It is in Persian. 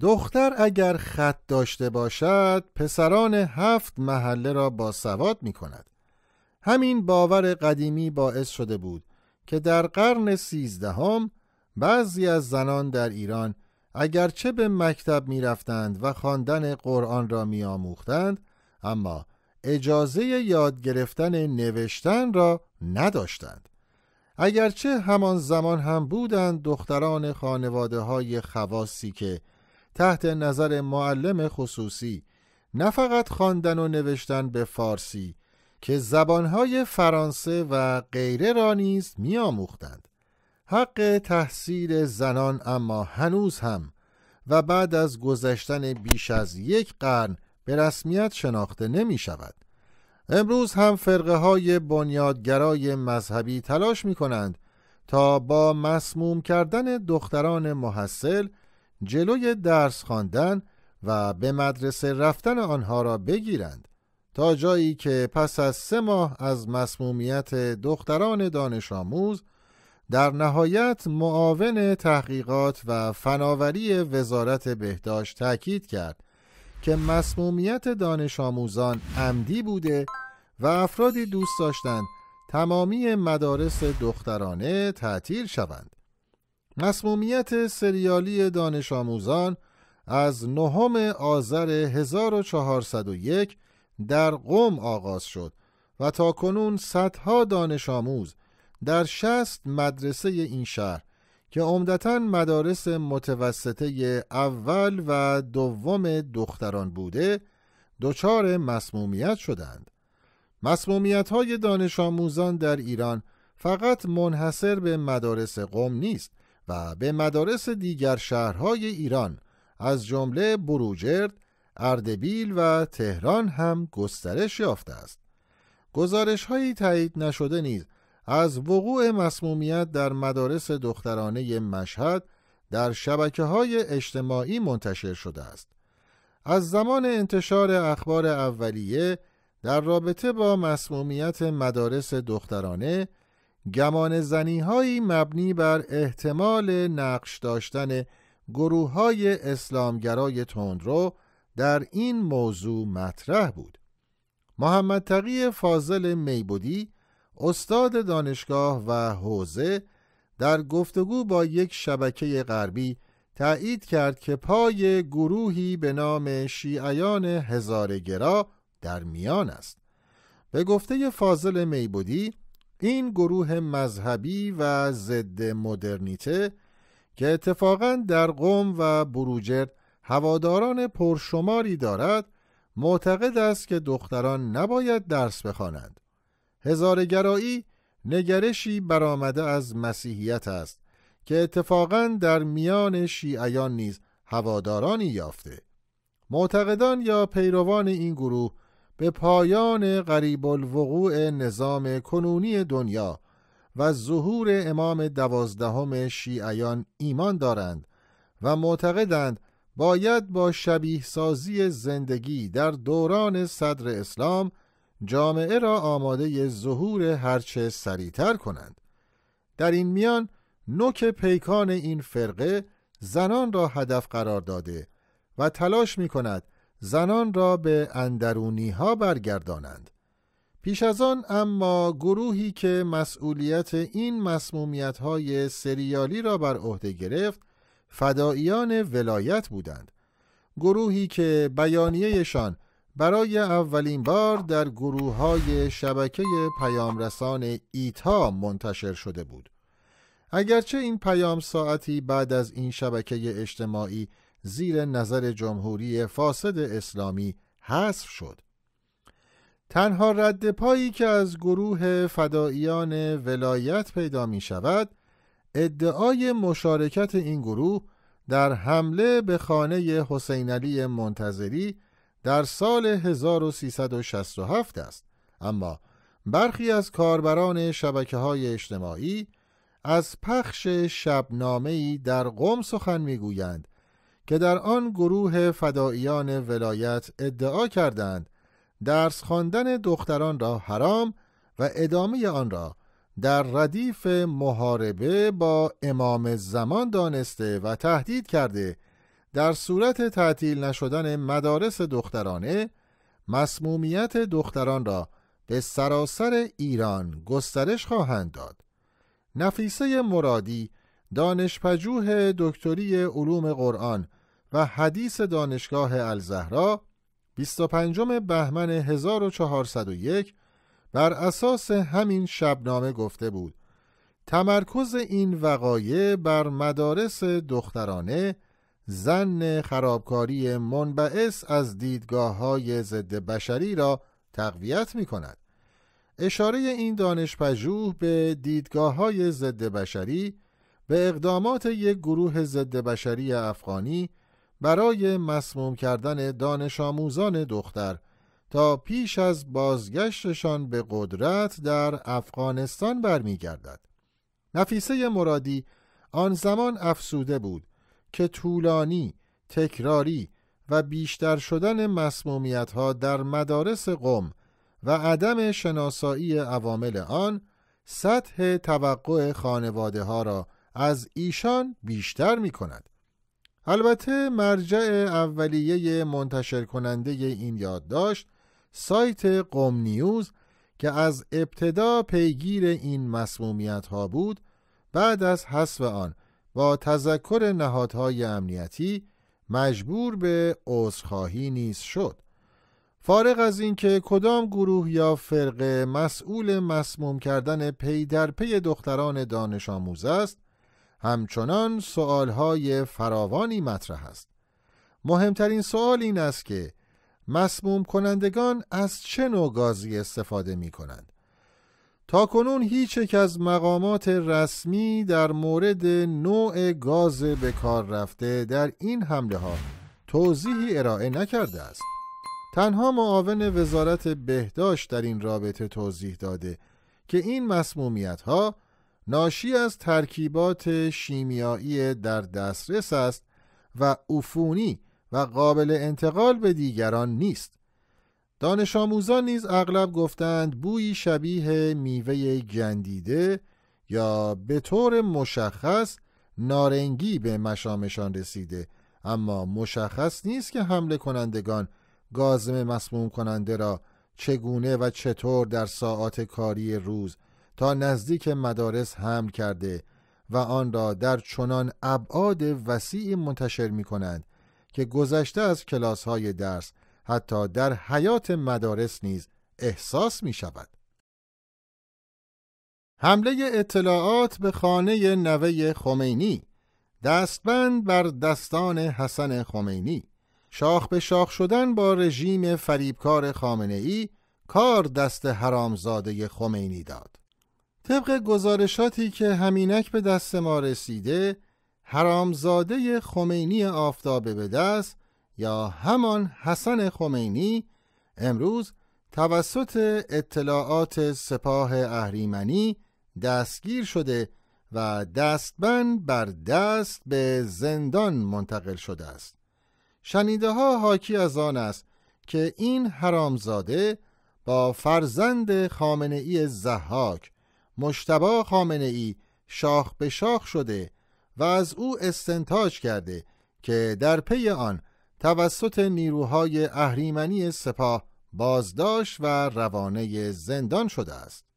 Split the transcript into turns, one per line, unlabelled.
دختر اگر خط داشته باشد پسران هفت محله را با سواد می کند. همین باور قدیمی باعث شده بود که در قرن سیزدهم بعضی از زنان در ایران اگرچه به مکتب می رفتند و خواندن قرآن را می آموختند اما اجازه یاد گرفتن نوشتن را نداشتند اگرچه همان زمان هم بودند دختران خانواده های خواصی که تحت نظر معلم خصوصی نه فقط خواندن و نوشتن به فارسی که زبانهای فرانسه و غیره را نیز میآموختند حق تحصیل زنان اما هنوز هم و بعد از گذشتن بیش از یک قرن به رسمیت شناخته نمی شود. امروز هم فرقه های بنیادگرای مذهبی تلاش می کنند تا با مسموم کردن دختران محصل جلوی درس خواندن و به مدرسه رفتن آنها را بگیرند تا جایی که پس از سه ماه از مسمومیت دختران دانش آموز در نهایت معاون تحقیقات و فناوری وزارت بهداشت تاکید کرد که مسمومیت دانش آموزان عمدی بوده و افرادی دوست داشتند تمامی مدارس دخترانه تعطیل شوند مسمومیت سریالی دانش آموزان از نهم آذر 1401 در قم آغاز شد و تا کنون صدها دانش آموز در شست مدرسه این شهر که عمدتا مدارس متوسطه اول و دوم دختران بوده دچار مسمومیت شدند مسمومیت های دانش آموزان در ایران فقط منحصر به مدارس قم نیست و به مدارس دیگر شهرهای ایران از جمله بروجرد، اردبیل و تهران هم گسترش یافته است. گزارش تایید نشده نیز از وقوع مسمومیت در مدارس دخترانه مشهد در شبکه های اجتماعی منتشر شده است. از زمان انتشار اخبار اولیه در رابطه با مسمومیت مدارس دخترانه گمان زنی های مبنی بر احتمال نقش داشتن گروه های اسلامگرای تندرو در این موضوع مطرح بود. محمد تقی فاضل میبودی استاد دانشگاه و حوزه در گفتگو با یک شبکه غربی تایید کرد که پای گروهی به نام شیعیان هزارگرا در میان است. به گفته فاضل میبودی این گروه مذهبی و ضد مدرنیته که اتفاقا در قوم و بروجرد هواداران پرشماری دارد معتقد است که دختران نباید درس بخوانند هزارگرایی نگرشی برآمده از مسیحیت است که اتفاقا در میان شیعیان نیز هوادارانی یافته معتقدان یا پیروان این گروه به پایان قریب الوقوع نظام کنونی دنیا و ظهور امام دوازدهم شیعیان ایمان دارند و معتقدند باید با شبیه سازی زندگی در دوران صدر اسلام جامعه را آماده ظهور هرچه سریعتر کنند در این میان نوک پیکان این فرقه زنان را هدف قرار داده و تلاش می کند زنان را به اندرونی ها برگردانند پیش از آن اما گروهی که مسئولیت این مسمومیت های سریالی را بر عهده گرفت فدائیان ولایت بودند گروهی که بیانیهشان برای اولین بار در گروه های شبکه پیامرسان ایتا منتشر شده بود اگرچه این پیام ساعتی بعد از این شبکه اجتماعی زیر نظر جمهوری فاسد اسلامی حذف شد تنها رد پایی که از گروه فداییان ولایت پیدا می شود ادعای مشارکت این گروه در حمله به خانه حسین علی منتظری در سال 1367 است اما برخی از کاربران شبکه های اجتماعی از پخش شبنامهی در قم سخن میگویند که در آن گروه فدائیان ولایت ادعا کردند درس خواندن دختران را حرام و ادامه آن را در ردیف محاربه با امام زمان دانسته و تهدید کرده در صورت تعطیل نشدن مدارس دخترانه مسمومیت دختران را به سراسر ایران گسترش خواهند داد نفیسه مرادی دانشپژوه دکتری علوم قرآن و حدیث دانشگاه الزهرا 25 بهمن 1401 بر اساس همین شبنامه گفته بود تمرکز این وقایع بر مدارس دخترانه زن خرابکاری منبعث از دیدگاه های ضد بشری را تقویت می کند. اشاره این دانشپژوه به دیدگاه های ضد بشری به اقدامات یک گروه ضد بشری افغانی برای مسموم کردن دانش آموزان دختر تا پیش از بازگشتشان به قدرت در افغانستان برمیگردد. نفیسه مرادی آن زمان افسوده بود که طولانی، تکراری و بیشتر شدن مسمومیت در مدارس قم و عدم شناسایی عوامل آن سطح توقع خانواده ها را از ایشان بیشتر می کند. البته مرجع اولیه منتشر کننده این یادداشت سایت قوم نیوز که از ابتدا پیگیر این مسمومیت ها بود بعد از حذف آن با تذکر نهادهای امنیتی مجبور به عذرخواهی نیز شد فارغ از اینکه کدام گروه یا فرقه مسئول مسموم کردن پی در پی دختران دانش آموز است همچنان سوالهای فراوانی مطرح است مهمترین سوال این است که مسموم کنندگان از چه نوع گازی استفاده می کنند تا کنون هیچ یک از مقامات رسمی در مورد نوع گاز به کار رفته در این حمله ها توضیحی ارائه نکرده است تنها معاون وزارت بهداشت در این رابطه توضیح داده که این مسمومیت ها ناشی از ترکیبات شیمیایی در دسترس است و عفونی و قابل انتقال به دیگران نیست دانش آموزان نیز اغلب گفتند بوی شبیه میوه گندیده یا به طور مشخص نارنگی به مشامشان رسیده اما مشخص نیست که حمله کنندگان گازم مسموم کننده را چگونه و چطور در ساعات کاری روز تا نزدیک مدارس حمل کرده و آن را در چنان ابعاد وسیعی منتشر می کنند که گذشته از کلاس های درس حتی در حیات مدارس نیز احساس می شود. حمله اطلاعات به خانه نوه خمینی دستبند بر دستان حسن خمینی شاخ به شاخ شدن با رژیم فریبکار خامنه ای کار دست حرامزاده خمینی داد طبق گزارشاتی که همینک به دست ما رسیده حرامزاده خمینی آفتابه به دست یا همان حسن خمینی امروز توسط اطلاعات سپاه اهریمنی دستگیر شده و دستبند بر دست به زندان منتقل شده است شنیده ها حاکی از آن است که این حرامزاده با فرزند خامنه ای زحاک مشتبا خامنه ای شاخ به شاخ شده و از او استنتاج کرده که در پی آن توسط نیروهای اهریمنی سپاه بازداشت و روانه زندان شده است